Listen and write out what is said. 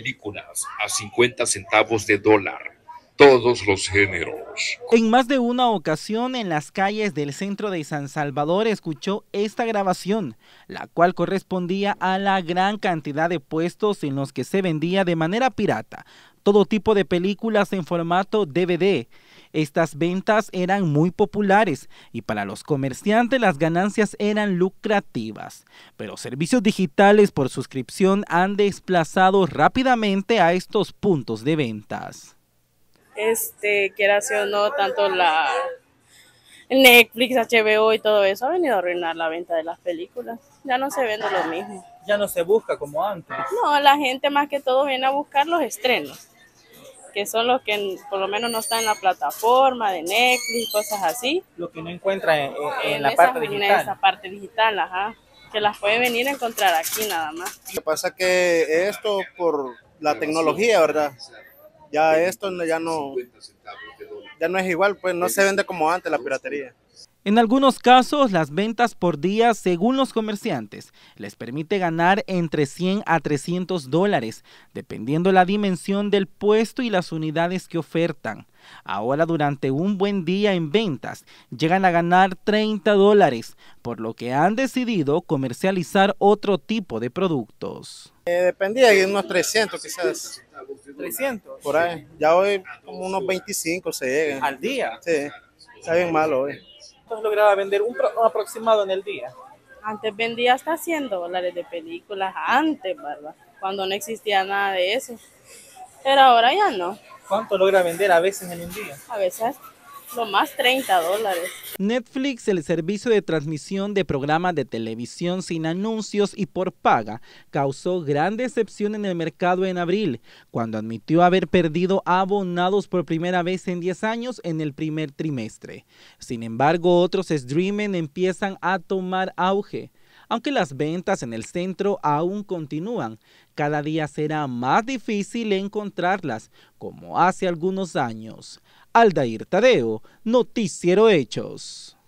películas a 50 centavos de dólar todos los géneros. En más de una ocasión en las calles del centro de San Salvador escuchó esta grabación, la cual correspondía a la gran cantidad de puestos en los que se vendía de manera pirata todo tipo de películas en formato DVD. Estas ventas eran muy populares y para los comerciantes las ganancias eran lucrativas, pero servicios digitales por suscripción han desplazado rápidamente a estos puntos de ventas. Este, ¿quiera o no, tanto la Netflix, HBO y todo eso ha venido a arruinar la venta de las películas. Ya no se vende lo mismo. Ya no se busca como antes. No, la gente más que todo viene a buscar los estrenos que son los que por lo menos no están en la plataforma de Netflix, y cosas así. Lo que no encuentra en, la parte digital. En esa parte digital, ajá, que las puede venir a encontrar aquí nada más. Lo que pasa es que esto por la tecnología, ¿verdad? Ya esto ya no ya no es igual, pues no se vende como antes la piratería. En algunos casos, las ventas por día, según los comerciantes, les permite ganar entre 100 a 300 dólares, dependiendo la dimensión del puesto y las unidades que ofertan. Ahora durante un buen día en ventas llegan a ganar 30 dólares, por lo que han decidido comercializar otro tipo de productos. Eh, dependía de unos 300 quizás. 300. Por ahí. Ya hoy como unos 25 se llegan. ¿Al día? Sí. Está bien malo hoy. ¿Entonces lograba vender un, aproximado en el día? Antes vendía hasta 100 dólares de películas, antes, Cuando no existía nada de eso. Pero ahora ya no. ¿Cuánto logra vender a veces en un día? A veces lo más 30 dólares. Netflix, el servicio de transmisión de programas de televisión sin anuncios y por paga, causó gran decepción en el mercado en abril, cuando admitió haber perdido abonados por primera vez en 10 años en el primer trimestre. Sin embargo, otros streaming empiezan a tomar auge aunque las ventas en el centro aún continúan. Cada día será más difícil encontrarlas, como hace algunos años. Aldair Tadeo, Noticiero Hechos.